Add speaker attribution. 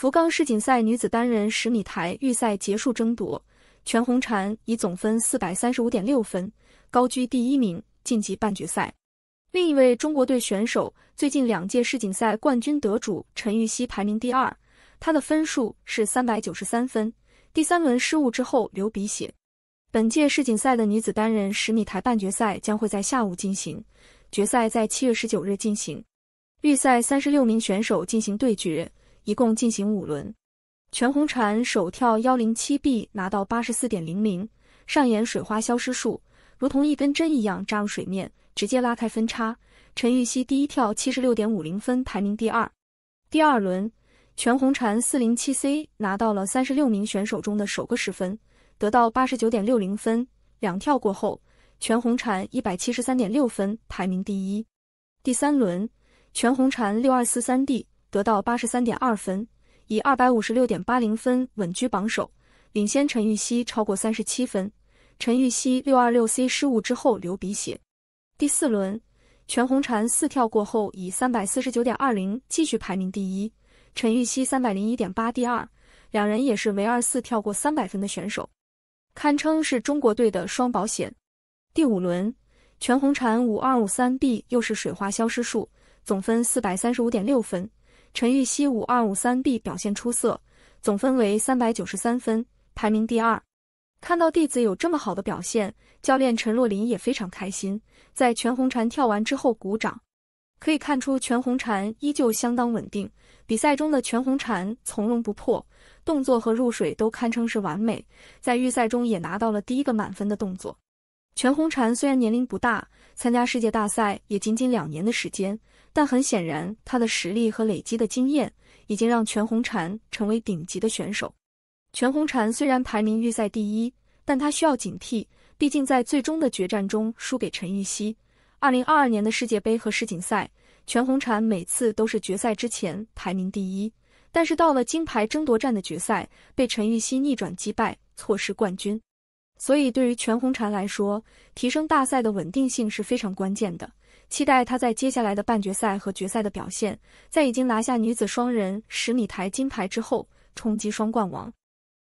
Speaker 1: 福冈世锦赛女子单人十米台预赛结束，争夺，全红婵以总分四百三十五点六分高居第一名，晋级半决赛。另一位中国队选手，最近两届世锦赛冠军得主陈芋汐排名第二，她的分数是三百九十三分。第三轮失误之后流鼻血。本届世锦赛的女子单人十米台半决赛将会在下午进行，决赛在七月十九日进行。预赛三十六名选手进行对决。一共进行五轮，全红婵首跳幺零七 B 拿到八十四点零零，上演水花消失术，如同一根针一样扎入水面，直接拉开分差。陈芋汐第一跳七十六点五零分排名第二。第二轮，全红婵四零七 C 拿到了三十六名选手中的首个十分，得到八十九点六零分。两跳过后，全红婵一百七十三点六分排名第一。第三轮，全红婵六二四三 D。得到八十三点二分，以二百五十六点八零分稳居榜首，领先陈芋汐超过三十七分。陈芋汐六二六 C 失误之后流鼻血。第四轮，全红婵四跳过后以三百四十九点二零继续排名第一，陈芋汐三百零一点八第二，两人也是唯二四跳过三百分的选手，堪称是中国队的双保险。第五轮，全红婵五二五三 B 又是水花消失术，总分四百三十五点六分。陈芋汐五二五三 B 表现出色，总分为三百九十三分，排名第二。看到弟子有这么好的表现，教练陈若琳也非常开心，在全红婵跳完之后鼓掌。可以看出，全红婵依旧相当稳定。比赛中的全红婵从容不迫，动作和入水都堪称是完美，在预赛中也拿到了第一个满分的动作。全红婵虽然年龄不大。参加世界大赛也仅仅两年的时间，但很显然，他的实力和累积的经验已经让全红婵成为顶级的选手。全红婵虽然排名预赛第一，但她需要警惕，毕竟在最终的决战中输给陈芋汐。二零二二年的世界杯和世锦赛，全红婵每次都是决赛之前排名第一，但是到了金牌争夺战的决赛，被陈芋汐逆转击败，错失冠军。所以，对于全红婵来说，提升大赛的稳定性是非常关键的。期待她在接下来的半决赛和决赛的表现，在已经拿下女子双人十米台金牌之后，冲击双冠王。